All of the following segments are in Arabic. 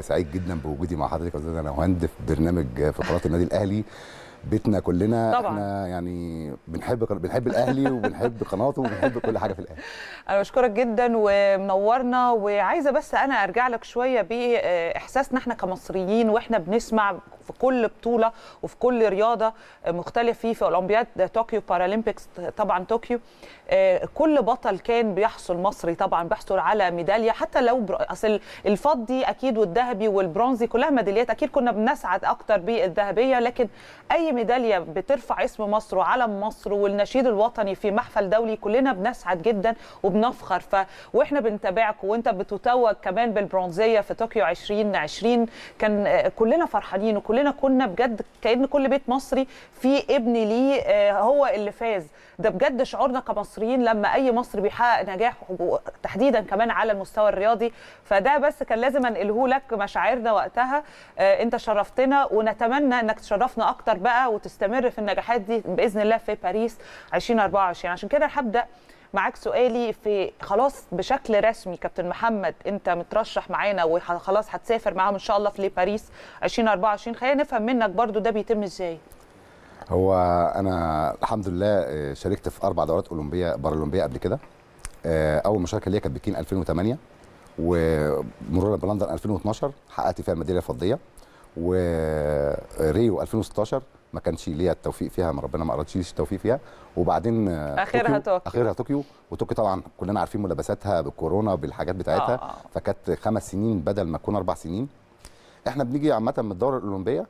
سعيد جدا بوجودي مع حضرتك استاذ انا في برنامج في قناه النادي الاهلي بيتنا كلنا طبعا. احنا يعني بنحب بنحب الاهلي وبنحب قناته وبنحب كل حاجه في الاهلي انا بشكرك جدا ومنورنا وعايزه بس انا ارجع لك شويه باحساسنا احنا كمصريين واحنا بنسمع في كل بطوله وفي كل رياضه آه، مختلف فيه في اولمبياد طوكيو بارالمبيكس طبعا طوكيو آه، كل بطل كان بيحصل مصري طبعا بيحصل على ميداليه حتى لو اصل الفضي اكيد والذهبي والبرونزي كلها ميداليات اكيد كنا بنسعد اكتر بالذهبيه لكن اي ميداليه بترفع اسم مصر وعلم مصر والنشيد الوطني في محفل دولي كلنا بنسعد جدا وبنفخر ف واحنا بنتابعك وانت بتتوج كمان بالبرونزيه في طوكيو 2020 كان آه، كلنا فرحانين وكل كلنا كنا بجد كان كل بيت مصري فيه ابن ليه آه، هو اللي فاز ده بجد شعورنا كمصريين لما اي مصري بيحقق نجاح تحديدا كمان على المستوى الرياضي فده بس كان لازم انقله لك مشاعرنا وقتها آه، انت شرفتنا ونتمنى انك تشرفنا اكتر بقى وتستمر في النجاحات دي باذن الله في باريس 2024 عشان كده هبدا معاك سؤالي في خلاص بشكل رسمي كابتن محمد انت مترشح معانا وخلاص هتسافر معاهم ان شاء الله في باريس 2024 خلينا نفهم منك برضو ده بيتم ازاي هو انا الحمد لله آه، شاركت في اربع دورات اولمبيه بارالمبيه قبل كده آه، اول مشاركه ليا كانت بكين 2008 ومرورا بلندن 2012 حققت فيها الميداليه الفضيه وريو 2016 ما كانش ليا التوفيق فيها ما ربنا ما اردش التوفيق فيها وبعدين اخرها طوكيو اخرها طوكيو وطوكيو طبعا كلنا عارفين ملابساتها بالكورونا بالحاجات بتاعتها آه. فكانت خمس سنين بدل ما تكون اربع سنين احنا بنيجي عامه من الدوره الاولمبيه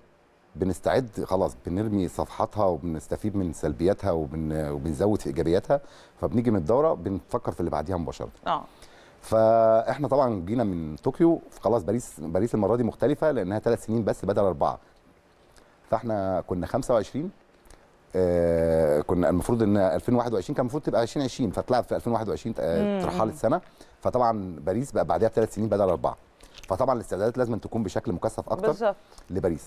بنستعد خلاص بنرمي صفحاتها وبنستفيد من سلبياتها وبن... وبنزود في ايجابياتها فبنيجي من الدوره بنفكر في اللي بعديها مباشره اه فاحنا طبعا جينا من طوكيو خلاص باريس باريس المره دي مختلفه لانها ثلاث سنين بس بدل اربعه فاحنا كنا 25 آه كنا المفروض ان 2021 كان المفروض تبقى 2020 فتلعب في 2021 ترحلت سنه فطبعا باريس بقى بعدها بثلاث سنين بدل اربعه فطبعا الاستعدادات لازم تكون بشكل مكثف اكتر بالزبط. لباريس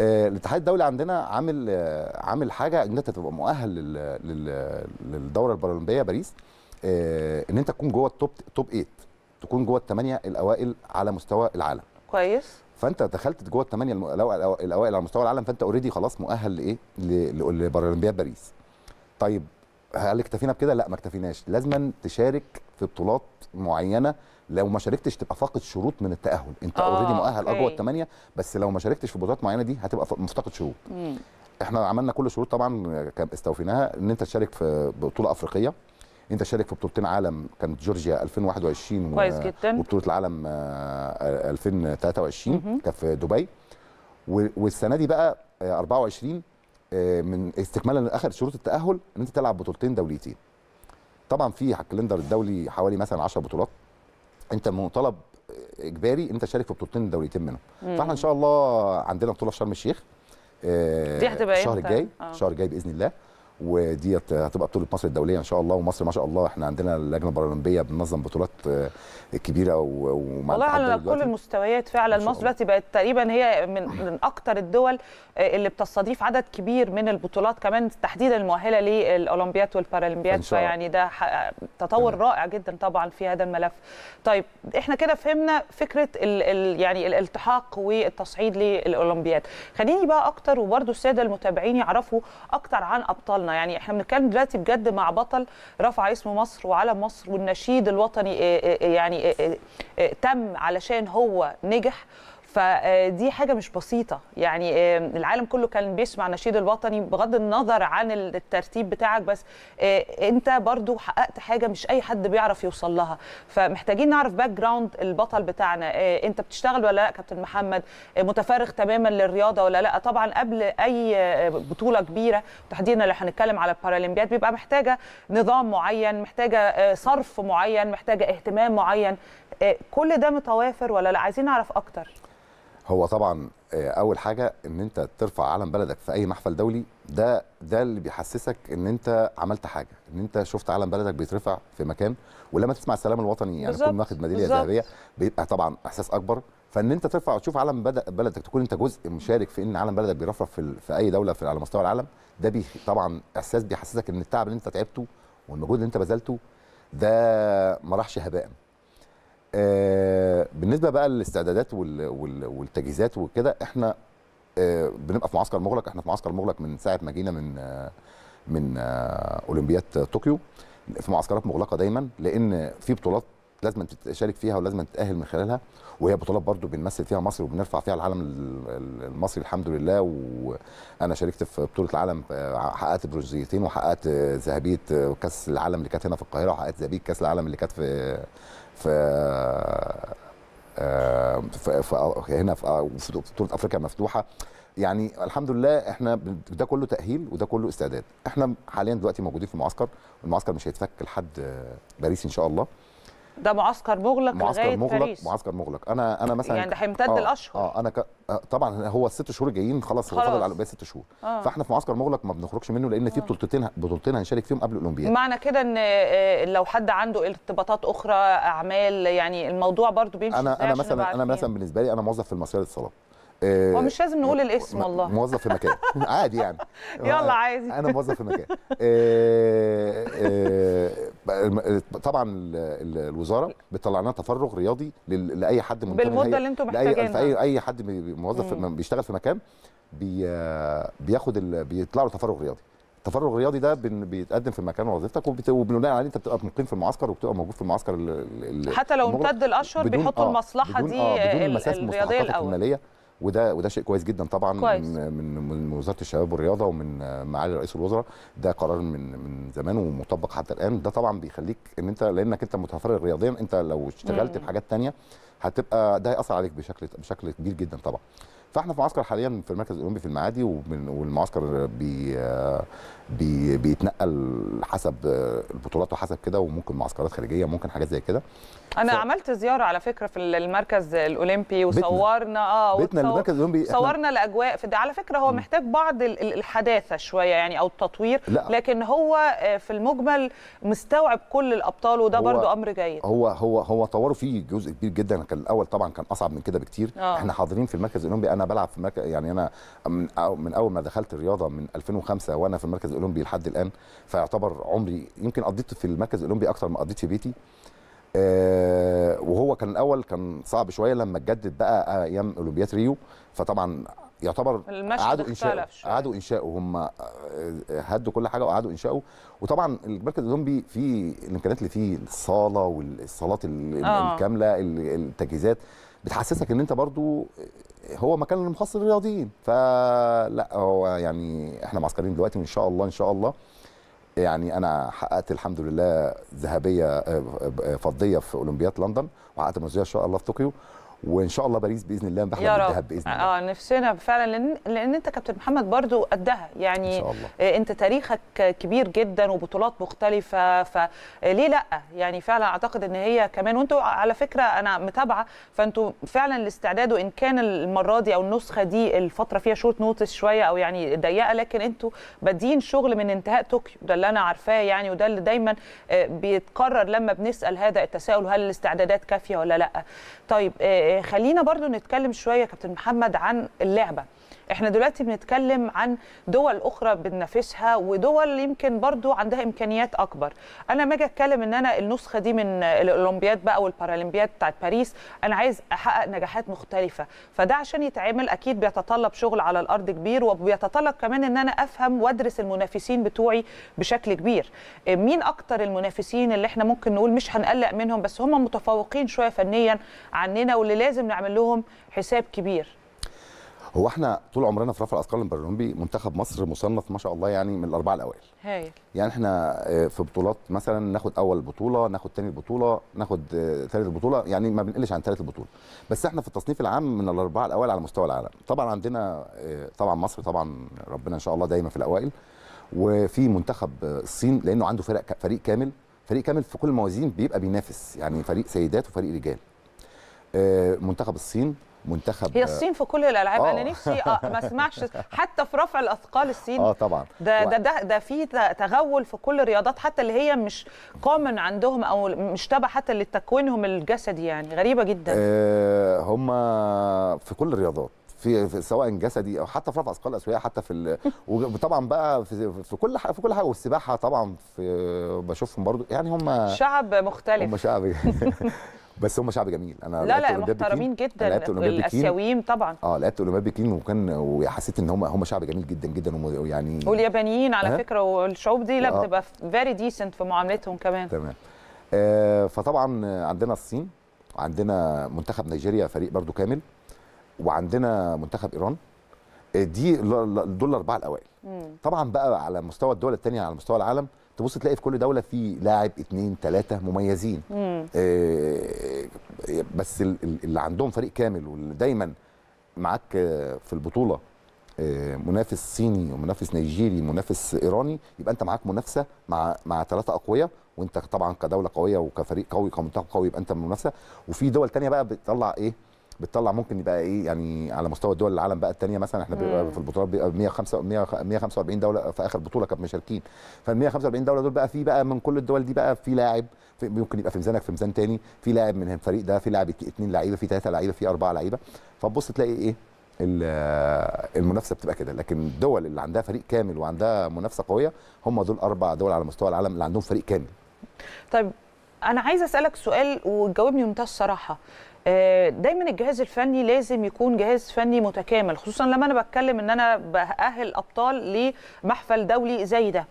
آه الاتحاد الدولي عندنا عامل آه عامل حاجه ان انت تبقى مؤهل لل لل للدوره البارالمبيه باريس آه ان انت تكون جوه التوب توب 8 تكون جوه الثمانيه الاوائل على مستوى العالم كويس فانت دخلت جوه الثمانيه الاوائل على مستوى العالم فانت اوريدي خلاص مؤهل لايه؟ لبارالمبياد باريس. طيب هل اكتفينا بكده؟ لا ما اكتفيناش، لازما تشارك في بطولات معينه لو ما شاركتش تبقى فاقد شروط من التاهل، انت اوريدي آه، مؤهل آه، جوه الثمانيه بس لو ما شاركتش في بطولات معينه دي هتبقى مفتقد شروط. مم. احنا عملنا كل الشروط طبعا استوفيناها ان انت تشارك في بطوله افريقيه انت شارك في بطولتين عالم كانت جورجيا 2021 كويس جدا وبطوله العالم 2023 آه، كانت في دبي والسنه دي بقى 24 آه، آه، من استكمالا لاخر شروط التاهل ان انت تلعب بطولتين دوليتين طبعا في على الكالندر الدولي حوالي مثلا 10 بطولات انت مطالب اجباري انت شارك في بطولتين دوليتين منهم فاحنا ان شاء الله عندنا بطوله في شرم الشيخ دي هتبقى الشهر الجاي آه. الشهر الجاي باذن الله وديت هتبقى بطوله مصر الدوليه ان شاء الله ومصر ما شاء الله احنا عندنا اللجنه البارالمبيه بننظم بطولات آه، كبيره ومع والله على كل المستويات فعلا مصر دلوقتي بقت تقريبا هي من من اكثر الدول آه، اللي بتستضيف عدد كبير من البطولات كمان تحديدا المؤهله للاولمبياد والبارالمبياد فيعني ده تطور أه. رائع جدا طبعا في هذا الملف طيب احنا كده فهمنا فكره الـ الـ يعني الالتحاق والتصعيد للاولمبياد خليني بقى اكتر وبرده الساده المتابعين يعرفوا اكتر عن ابطال بطلنا يعني احنا بنتكلم دلوقتي بجد مع بطل رفع اسم مصر وعلم مصر والنشيد الوطني إيه، إيه، إيه، يعني تم علشان هو نجح فدي حاجه مش بسيطه يعني العالم كله كان بيسمع نشيد الوطني بغض النظر عن الترتيب بتاعك بس آه، انت برضو حققت حاجه مش اي حد بيعرف يوصل لها فمحتاجين نعرف باك جراوند البطل بتاعنا آه، انت بتشتغل ولا لا كابتن محمد آه، متفرغ تماما للرياضه ولا لا طبعا قبل اي بطوله كبيره تحديدا لو هنتكلم على البارالمبياد بيبقى محتاجه نظام معين محتاجه صرف معين محتاجه اهتمام معين كل ده متوافر ولا لا عايزين نعرف اكتر هو طبعا آه، اول حاجه ان انت ترفع علم بلدك في اي محفل دولي ده ده اللي بيحسسك ان انت عملت حاجه ان انت شفت علم بلدك بيترفع في مكان ولما تسمع السلام الوطني يعني تكون واخد ميداليه ذهبيه بيبقى طبعا احساس اكبر فان انت ترفع وتشوف علم بلدك تكون انت جزء مشارك في ان علم بلدك بيرفرف في, في اي دوله في على مستوى العالم ده بي طبعا احساس بيحسسك ان التعب اللي انت تعبته والمجهود اللي انت بذلته ده ما راحش هباء آه، بالنسبه بقى للاستعدادات والتجهيزات وكده احنا آه، بنبقى في معسكر مغلق احنا في معسكر مغلق من ساعه ما جينا من آه، من اولمبياد طوكيو في معسكرات مغلقه دايما لان في بطولات لازم تشارك فيها ولازم تتاهل من خلالها وهي بطولات برضو بنمثل فيها مصر وبنرفع فيها العالم المصري الحمد لله وانا شاركت في بطوله العالم حققت برونزيتين وحققت ذهبيه كاس العالم اللي كانت هنا في القاهره وحققت ذهبيه كاس العالم اللي كانت في آه، في في, هنا في, آه، في بطوله افريقيا مفتوحه يعني الحمد لله احنا ده كله تاهيل وده كله استعداد احنا حاليا دلوقتي موجودين في المعسكر المعسكر مش هيتفك لحد باريس ان شاء الله ده معسكر مغلق معسكر مغلق باريس. معسكر مغلق انا انا مثلا يعني ده هيمتد آه الاشهر اه انا ك... آه طبعا هو الست شهور جايين خلاص هو فاضل على الاولمبياد ست شهور آه. فاحنا في معسكر مغلق ما بنخرجش منه لان في آه. بطولتين بطولتين هنشارك فيهم قبل الاولمبياد معنى كده ان آه، لو حد عنده ارتباطات اخرى اعمال يعني الموضوع برضو بيمشي انا انا مثلا انا مثلا بالنسبه لي انا موظف في المصريه للصلاه آه، هو مش لازم نقول الاسم والله موظف في مكان عادي يعني يلا آه، عادي انا موظف في مكان آه، طبعا الوزاره بتطلع لنا تفرغ رياضي لاي حد من بالمده اللي انتم محتاجينها اي حد موظف بيشتغل في مكان بي بياخد بيطلع له تفرغ رياضي التفرغ الرياضي ده بيتقدم في مكان وظيفتك وبناء عليه انت بتبقى مقيم في المعسكر وبتبقى موجود في المعسكر حتى لو امتد الاشهر بيحطوا آه المصلحه دي آه بدون المساس الرياضيه الاول الماليه وده وده شيء كويس جدا طبعا كويس. من من وزاره الشباب والرياضه ومن معالي رئيس الوزراء ده قرار من من زمان ومطبق حتى الان ده طبعا بيخليك ان انت لانك انت متفرغ رياضيا انت لو اشتغلت بحاجات ثانيه هتبقى ده هياثر عليك بشكل بشكل كبير جدا طبعا فاحنا في معسكر حاليا في المركز الاولمبي في المعادي والمعسكر بي بي بيتنقل حسب البطولات وحسب كده وممكن معسكرات خارجيه ممكن حاجات زي كده انا ف... عملت زياره على فكره في المركز الاولمبي وصورنا اه بيتنا وتصور... المركز الاولمبي صورنا الاجواء في ده على فكره هو م. محتاج بعض الحداثه شويه يعني او التطوير لا. لكن هو آه، في المجمل مستوعب كل الابطال وده هو... برده امر جيد هو هو هو طوروا فيه جزء كبير جدا كان الاول طبعا كان اصعب من كده بكتير آه. احنا حاضرين في المركز الاولمبي انا بلعب في مركز يعني انا من من اول ما دخلت الرياضه من 2005 وانا في المركز الاولمبي لحد الان فيعتبر عمري يمكن قضيت في المركز الاولمبي اكتر ما قضيت في بيتي أه وهو كان الاول كان صعب شويه لما اتجدد بقى ايام اولمبياد ريو فطبعا يعتبر قعدوا انشاؤه قعدوا انشاؤه هم آه، هدوا كل حاجه وقعدوا انشاؤه وطبعا المركز الاولمبي فيه الامكانيات اللي فيه الصاله والصالات آه. الكامله التجهيزات بتحسسك ان انت برضو هو مكان المخصص للرياضيين فلا هو يعني احنا معسكرين دلوقتي ان شاء الله ان شاء الله يعني انا حققت الحمد لله ذهبيه آه، آه، آه، فضيه في اولمبياد لندن وحققت مزيه ان شاء الله في طوكيو وان شاء الله باريس باذن الله بحلم بالذهب باذن الله اه نفسنا فعلا لان لان انت كابتن محمد برضو قدها يعني إن شاء الله. آه، انت تاريخك كبير جدا وبطولات مختلفه فليه لا يعني فعلا اعتقد ان هي كمان وانتوا على فكره انا متابعه فانتوا فعلا الاستعداد وان كان المره دي او النسخه دي الفتره فيها شورت نوتس شويه او يعني ضيقه لكن انتوا بادين شغل من انتهاء طوكيو ده اللي انا عارفاه يعني وده اللي دايما آه، بيتكرر لما بنسال هذا التساؤل هل الاستعدادات كافيه ولا لا طيب آه، خلينا برضو نتكلم شويه كابتن محمد عن اللعبه احنا دلوقتي بنتكلم عن دول اخرى بننافسها ودول يمكن برضو عندها امكانيات اكبر انا ما اجي اتكلم ان انا النسخه دي من الاولمبياد بقى والبارالمبياد بتاعت باريس انا عايز احقق نجاحات مختلفه فده عشان يتعمل اكيد بيتطلب شغل على الارض كبير وبيتطلب كمان ان انا افهم وادرس المنافسين بتوعي بشكل كبير آه، مين اكتر المنافسين اللي احنا ممكن نقول مش هنقلق منهم بس هم متفوقين شويه فنيا عننا واللي لازم نعمل لهم حساب كبير هو احنا طول عمرنا في رفع الاثقال البارالمبي منتخب مصر مصنف ما شاء الله يعني من الاربعه الاوائل هايل يعني احنا آه، في بطولات مثلا ناخد اول بطوله ناخد ثاني بطوله ناخد ثالث آه، بطوله يعني ما بنقلش عن ثالث بطوله بس احنا في التصنيف العام من الاربعه الاوائل على مستوى العالم طبعا عندنا آه، طبعا مصر طبعا ربنا ان شاء الله دايما في الاوائل وفي منتخب الصين لانه عنده فرق فريق كامل فريق كامل في كل الموازين بيبقى بينافس يعني فريق سيدات وفريق رجال منتخب الصين منتخب هي الصين في كل الالعاب انا آه. نفسي آه، ما اسمعش حتى في رفع الاثقال الصين اه طبعا ده ده ده, ده في تغول في كل الرياضات حتى اللي هي مش كومن عندهم او مش تبع حتى لتكوينهم الجسدي يعني غريبه جدا آه هم في كل الرياضات في سواء جسدي او حتى في رفع اثقال الاسويه حتى في وطبعا بقى في, في كل حاجه في كل حاجه والسباحه طبعا في بشوفهم برضو يعني هم شعب مختلف هم شعب بس هم شعب جميل انا لا لا محترمين جدا الاسيويين طبعا اه لعبت اولمبياد بكين وكان وحسيت ان هم هم شعب جميل جدا جدا ويعني واليابانيين على أه؟ فكره والشعوب دي لا آه. بتبقى فيري ديسنت في معاملتهم كمان تمام آه فطبعا عندنا الصين عندنا منتخب نيجيريا فريق برضو كامل وعندنا منتخب ايران آه، دي دول الاربعه الاوائل طبعا بقى على مستوى الدول الثانيه على مستوى العالم تبص تلاقي في كل دوله في لاعب اثنين ثلاثه مميزين آه بس اللي عندهم فريق كامل واللي دايما معاك في البطوله آه، منافس صيني ومنافس نيجيري ومنافس ايراني يبقى انت معاك منافسه مع مع ثلاثه اقوياء وانت طبعا كدوله قويه وكفريق قوي كمنتخب قوي يبقى انت منافسه وفي دول ثانيه بقى بتطلع ايه بتطلع ممكن يبقى ايه يعني على مستوى الدول العالم بقى الثانيه مثلا احنا بيبقى في البطولات بيبقى 105 145 دوله في اخر بطوله كانت مشاركين فال 145 دوله دول بقى في بقى من كل الدول دي بقى في لاعب في ممكن يبقى في ميزانك في ميزان ثاني في لاعب من الفريق ده في لاعب اثنين لعيبه في ثلاثه لعيبه في اربعه لعيبه فتبص تلاقي ايه المنافسه بتبقى كده لكن الدول اللي عندها فريق كامل وعندها منافسه قويه هم دول اربع دول على مستوى العالم اللي عندهم فريق كامل طيب انا عايزه اسالك سؤال وتجاوبني بمنتهى الصراحه آه، دايما الجهاز الفني لازم يكون جهاز فني متكامل خصوصا لما انا بتكلم ان انا باهل ابطال لمحفل دولي زي ده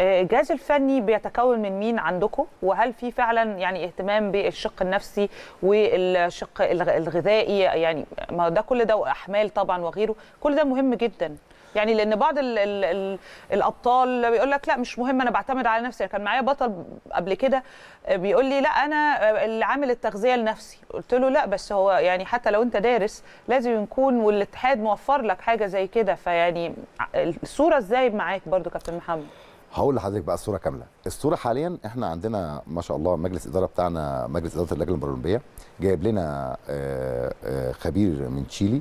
آه، الجهاز الفني بيتكون من مين عندكم وهل في فعلا يعني اهتمام بالشق النفسي والشق الغذائي يعني ما ده كل ده واحمال طبعا وغيره كل ده مهم جدا يعني لان بعض الـ الـ الـ الابطال بيقول لك لا مش مهم انا بعتمد على نفسي كان معايا بطل قبل كده آه، بيقول لي لا انا آه، اللي عامل التغذيه لنفسي قلت له لا بس هو يعني حتى لو انت دارس لازم يكون والاتحاد موفر لك حاجه زي كده فيعني الصوره ازاي معاك برضو كابتن محمد هقول لحضرتك بقى الصوره كامله الصوره حاليا احنا عندنا ما شاء الله مجلس اداره بتاعنا مجلس اداره اللجنه الاولمبيه جايب لنا آه، خبير من تشيلي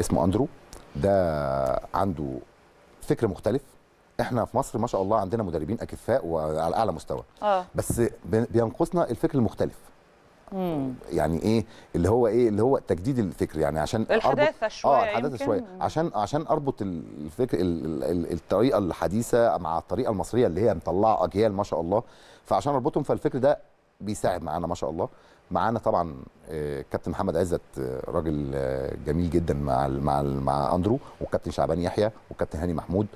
اسمه اندرو ده عنده فكر مختلف احنا في مصر ما شاء الله عندنا مدربين اكفاء وعلى اعلى مستوى آه. بس بينقصنا الفكر المختلف مم. يعني ايه اللي هو ايه اللي هو تجديد الفكر يعني عشان الحداثه آه، شويه اه الحداثه شويه عشان عشان اربط الفكر الطريقه الحديثه مع الطريقه المصريه اللي هي مطلعه اجيال ما شاء الله فعشان اربطهم فالفكر ده بيساعد معانا ما شاء الله معانا طبعا آه، كابتن محمد عزت آه، راجل آه، جميل جدا مع الـ مع الـ مع اندرو وكابتن شعبان يحيى وكابتن هاني محمود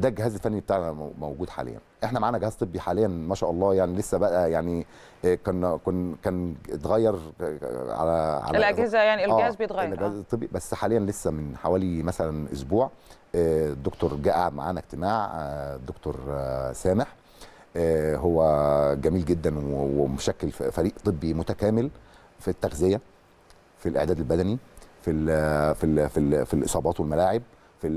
ده الجهاز الفني بتاعنا موجود حاليا احنا معانا جهاز طبي حاليا ما شاء الله يعني لسه بقى يعني كان كان كان اتغير على على الاجهزه يعني الجهاز آه بيتغير الجهاز الطبي بس حاليا لسه من حوالي مثلا اسبوع الدكتور جاء معانا اجتماع الدكتور سامح آه، هو جميل جدا ومشكل فريق طبي متكامل في التغذيه في الاعداد البدني في الـ في الـ في, الـ في الاصابات والملاعب في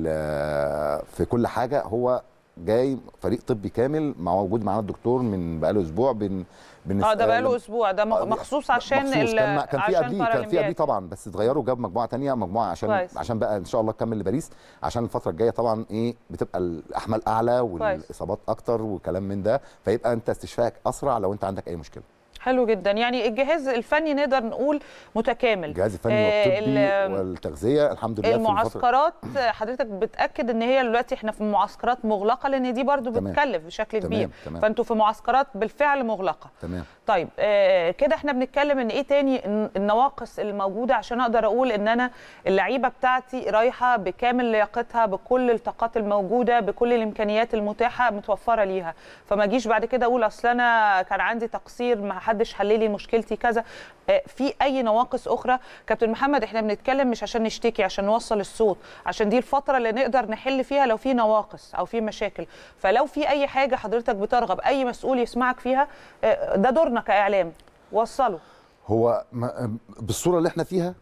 في كل حاجه هو جاي فريق طبي كامل مع وجود معانا الدكتور من بقاله اسبوع بن بنس... اه ده بقاله آه، اسبوع ده آه، مخصوص عشان مخصوص. كان ال... كان في قبليه كان في قبليه طبعا بس اتغيروا جاب مجموعه ثانيه مجموعه عشان كويس. عشان بقى ان شاء الله تكمل لباريس عشان الفتره الجايه طبعا ايه بتبقى الاحمال اعلى والاصابات اكتر وكلام من ده فيبقى انت استشفائك اسرع لو انت عندك اي مشكله حلو جدا يعني الجهاز الفني نقدر نقول متكامل الجهاز الفني والطبي آه، والتغذيه الحمد لله المعسكرات حضرتك بتاكد ان هي دلوقتي احنا في معسكرات مغلقه لان دي برضو تمام. بتكلف بشكل تمام. كبير تمام. فانتوا في معسكرات بالفعل مغلقه تمام طيب آه كده احنا بنتكلم ان ايه تاني النواقص الموجوده عشان اقدر اقول ان انا اللعيبه بتاعتي رايحه بكامل لياقتها بكل الطاقات الموجوده بكل الامكانيات المتاحه متوفره ليها فما اجيش بعد كده اقول اصل انا كان عندي تقصير مع حدش حل لي مشكلتي كذا آه، في اي نواقص اخرى كابتن محمد احنا بنتكلم مش عشان نشتكي عشان نوصل الصوت عشان دي الفتره اللي نقدر نحل فيها لو في نواقص او في مشاكل فلو في اي حاجه حضرتك بترغب اي مسؤول يسمعك فيها آه، ده دورنا كاعلام وصله هو آه، بالصوره اللي احنا فيها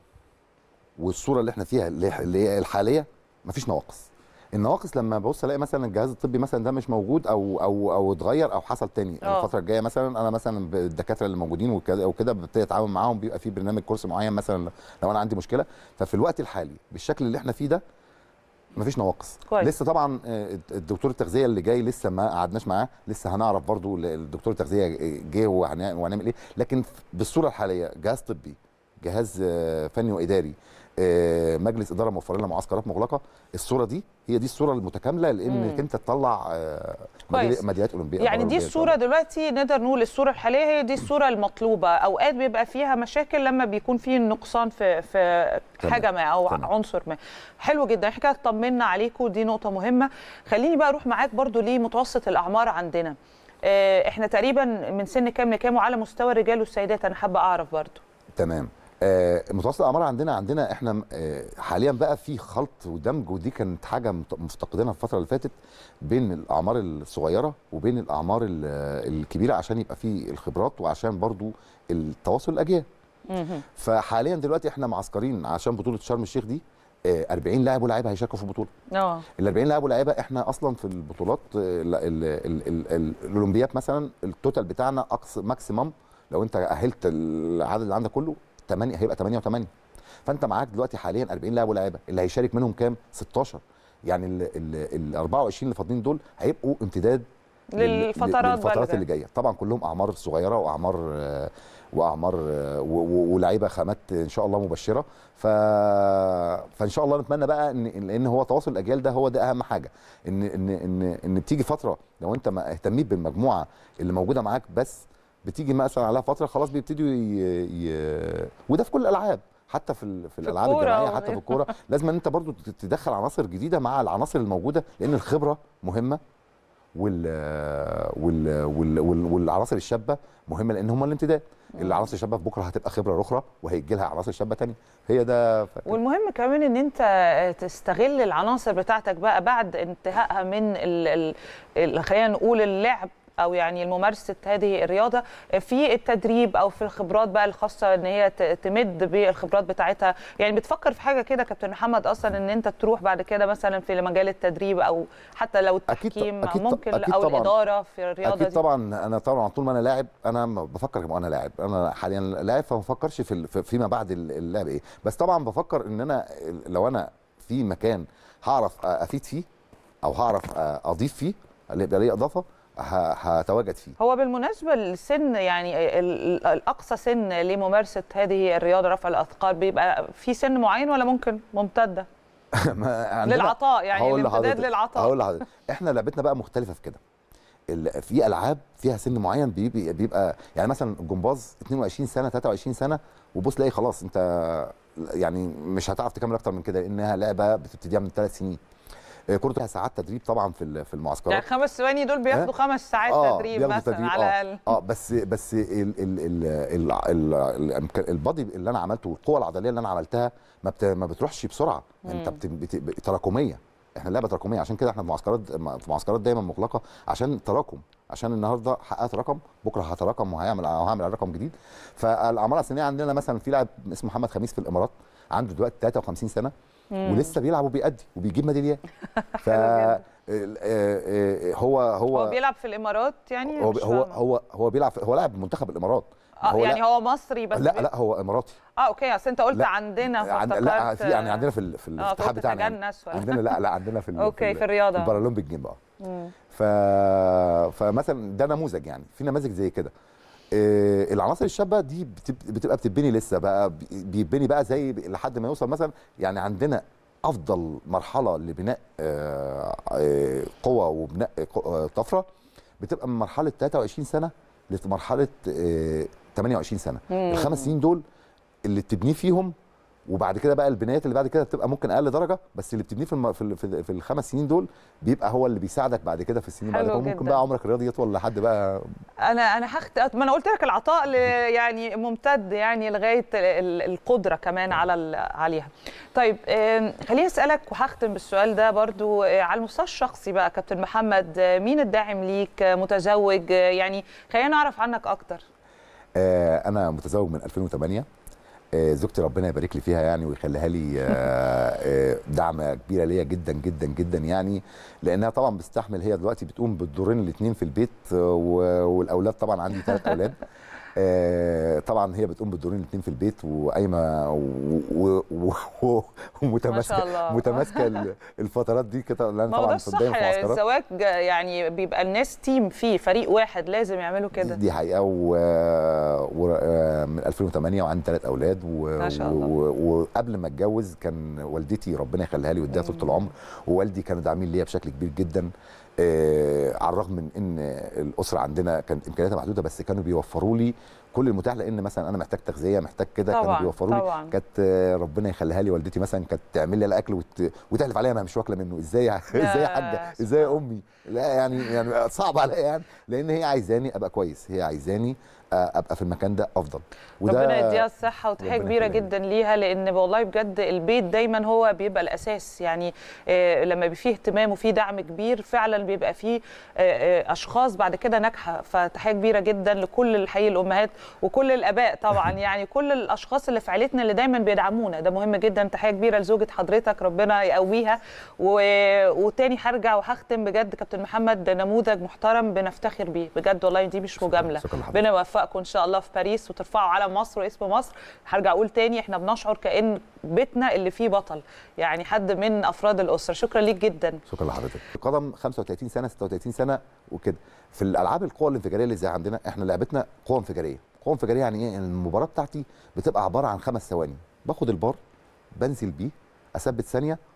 والصوره اللي احنا فيها اللي هي الحاليه مفيش نواقص النواقص لما ببص الاقي مثلا الجهاز الطبي مثلا ده مش موجود او او او اتغير او حصل تاني أوه. آه. الفتره الجايه مثلا انا مثلا الدكاتره اللي موجودين وكده ببتدي اتعامل معاهم بيبقى في برنامج كورس معين مثلا لو انا عندي مشكله ففي الوقت الحالي بالشكل اللي احنا فيه ده مفيش نواقص كويس. لسه طبعا آه، الدكتور التغذيه اللي جاي لسه ما قعدناش معاه لسه هنعرف برضو الدكتور التغذيه جه وهنعمل ايه لكن بالصوره الحاليه جهاز طبي جهاز آه، فني واداري آه، مجلس اداره موفر لنا معسكرات مغلقه الصوره دي هي دي الصوره المتكامله لانك انت تطلع آه، مديات اولمبيه يعني دي الصوره دلوقتي نقدر نقول الصوره الحاليه هي دي الصوره المطلوبه اوقات بيبقى فيها مشاكل لما بيكون في نقصان في في حاجه ما او تمام. عنصر ما حلو جدا احنا كده اطمنا عليكم دي نقطه مهمه خليني بقى اروح معاك برضو لمتوسط الاعمار عندنا آه، احنا تقريبا من سن كام لكام وعلى مستوى الرجال والسيدات انا حابه اعرف برضو تمام آه، متوسط الاعمار عندنا عندنا احنا آه، حاليا بقى في خلط ودمج ودي كانت حاجه مفتقدينها الفتره اللي فاتت بين الاعمار الصغيره وبين الاعمار الكبيره عشان يبقى في الخبرات وعشان برضو التواصل الاجيال فحاليا دلوقتي احنا معسكرين عشان بطوله شرم الشيخ دي 40 آه، لاعب ولاعيبه هيشاركوا في البطوله اه ال 40 لاعب ولاعيبه احنا اصلا في البطولات الاولمبيات مثلا التوتال بتاعنا اقصى ماكسيمم لو انت اهلت العدد اللي عندك كله 8 هيبقى 8 و8 فانت معاك دلوقتي حاليا 40 لاعب ولاعيبه اللي هيشارك منهم كام 16 يعني ال 24 اللي فاضلين دول هيبقوا امتداد للفترات للفترات اللي جايه طبعا كلهم اعمار صغيره واعمار واعمار ولاعيبه خامات ان شاء الله مبشره ف... فان شاء الله نتمنى بقى ان لان هو تواصل الاجيال ده هو ده اهم حاجه ان ان ان ان بتيجي فتره لو انت ما اهتميت بالمجموعه اللي موجوده معاك بس بتيجي مثلا عليها فتره خلاص بيبتدوا ي... ي... وده في كل الالعاب حتى في, في الالعاب الجماعيه حتى في الكوره لازم ان انت برضو تدخل عناصر جديده مع العناصر الموجوده لان الخبره مهمه وال وال وال وال والعناصر الشابه مهمه لان هم الامتداد العناصر الشابه بكره هتبقى خبره اخرى وهيجي لها عناصر شابه ثانيه هي ده ف... والمهم كمان ان انت تستغل العناصر بتاعتك بقى بعد انتهائها من ال... ال... خلينا نقول اللعب او يعني ممارسه هذه الرياضه في التدريب او في الخبرات بقى الخاصه ان هي تمد بالخبرات بتاعتها يعني بتفكر في حاجه كده كابتن محمد اصلا ان انت تروح بعد كده مثلا في مجال التدريب او حتى لو التحكيم أكيد ممكن أكيد او طبعًا الاداره في الرياضه أكيد دي. طبعا انا طبعا طول ما انا لاعب انا بفكر كمان انا لاعب انا حاليا لاعب فما بفكرش في فيما بعد اللعب ايه بس طبعا بفكر ان انا لو انا في مكان هعرف افيد فيه او هعرف اضيف فيه اللي يبقى ليه اضافه هتواجد فيه هو بالمناسبه السن يعني الاقصى سن لممارسه هذه الرياضه رفع الاثقال بيبقى في سن معين ولا ممكن ممتده للعطاء يعني الامتداد للعطاء هقول لحضرتك احنا لعبتنا بقى مختلفه في كده في العاب فيها سن معين بيبقى, بيبقى يعني مثلا الجمباز 22 سنه 23 سنه وبص تلاقي خلاص انت يعني مش هتعرف تكمل اكتر من كده لانها لعبه بتبتديها من ثلاث سنين آه، كره لها ساعات تدريب طبعا في في المعسكرات يعني خمس ثواني دول بياخدوا آه. خمس ساعات آه تدريب مثلا تدريب على آه. الاقل آه, اه بس بس ال ال ال ال ال البادي اللي انا عملته والقوه العضليه اللي انا عملتها ما, بت ما بتروحش بسرعه انت تراكميه احنا لعبه تراكميه عشان كده احنا في معسكرات في معسكرات دايما مغلقه عشان تراكم عشان النهارده حققت رقم بكره هتراكم وهيعمل وهعمل رقم جديد فالاعمار السنيه عندنا مثلا في لاعب اسمه محمد خميس في الامارات عنده دلوقتي 53 سنه ولسه بيلعب وبيأدي وبيجيب ميداليات ف آه، آه، آه، هو هو هو بيلعب في الامارات يعني هو هو هو, هو بيلعب هو لاعب منتخب الامارات اه هو يعني هو مصري بس لا لا هو اماراتي اه اوكي اصل انت قلت لا عندنا عند لا في يعني عندنا في, في الاتحاد بتاعنا يعني عندنا لا لا عندنا في اوكي في الرياضه البارالمبيك جيم بقى ف فمثلا ده نموذج يعني في نماذج زي كده آه، العناصر الشابه دي بتبقى بتتبني لسه بقى بيتبني بقى زي لحد ما يوصل مثلا يعني عندنا افضل مرحله لبناء آه، آه، قوه وبناء طفره بتبقى من مرحله 23 سنه لمرحله 28 سنه الخمس سنين دول اللي بتبنيه فيهم وبعد كده بقى البنايات اللي بعد كده بتبقى ممكن اقل درجه بس اللي بتبنيه في الم... في, ال... في الخمس سنين دول بيبقى هو اللي بيساعدك بعد كده في السنين بعد كده ممكن بقى عمرك الرياضي يطول لحد بقى انا انا هخت ما انا قلت لك العطاء ل... يعني ممتد يعني لغايه القدره كمان على ال... عليها طيب خليني اسالك وهختم بالسؤال ده برضو آه، على المستوى الشخصي بقى كابتن محمد آه، مين الداعم ليك آه، متزوج يعني خلينا نعرف عنك اكتر انا متزوج من 2008 آه، زوجتي ربنا يبارك لي فيها يعني ويخليها لي آه، آه، دعمه كبيره ليا جدا جدا جدا يعني لانها طبعا بتستحمل هي دلوقتي بتقوم بالدورين الاثنين في البيت والاولاد طبعا عندي ثلاث اولاد آه، طبعا هي بتقوم بالدورين الاثنين في البيت وقايمه ومتماسكه متماسكه الفترات دي كده لان طبعا صدقني في معسكرات الزواج يعني بيبقى الناس تيم فيه فريق واحد لازم يعملوا كده دي حقيقه و... و... من 2008 وعندي ثلاث اولاد و... و... وقبل ما اتجوز كان والدتي ربنا يخليها لي واديها طول العمر ووالدي كانوا داعمين ليا بشكل كبير جدا آه، على الرغم من ان الاسره عندنا كانت امكانياتها محدوده بس كانوا بيوفروا لي كل المتاح لان مثلا انا محتاج تغذيه محتاج كده كانوا بيوفروا لي كانت ربنا يخليها لي والدتي مثلا كانت تعمل لي الاكل وت... وتحلف عليا ما مش واكله منه ازاي ازاي يا حاجه ازاي يا امي لا يعني يعني صعب عليا يعني لان هي عايزاني ابقى كويس هي عايزاني ابقى في المكان ده افضل وده ربنا يديها الصحه وتحيه كبيره جدا ليها لان والله بجد البيت دايما هو بيبقى الاساس يعني آه، لما بيبقى فيه اهتمام وفيه دعم كبير فعلا بيبقى فيه آه، آه، اشخاص بعد كده ناجحه فتحيه كبيره جدا لكل الحقيقه الامهات وكل الاباء طبعا يعني كل الاشخاص اللي في عيلتنا اللي دايما بيدعمونا ده مهم جدا تحيه كبيره لزوجه حضرتك ربنا يقويها و... وتاني هرجع وهختم بجد كابتن محمد نموذج محترم بنفتخر بيه بجد والله دي مش مجامله بنوفق توفقكم ان شاء الله في باريس وترفعوا علم مصر واسم مصر هرجع اقول تاني احنا بنشعر كان بيتنا اللي فيه بطل يعني حد من افراد الاسره شكرا ليك جدا شكرا لحضرتك القدم 35 سنه 36 سنه وكده في الالعاب القوى الانفجاريه اللي زي عندنا احنا لعبتنا قوى انفجاريه قوى انفجاريه يعني ايه المباراه بتاعتي بتبقى عباره عن خمس ثواني باخد البار بنزل بيه اثبت ثانيه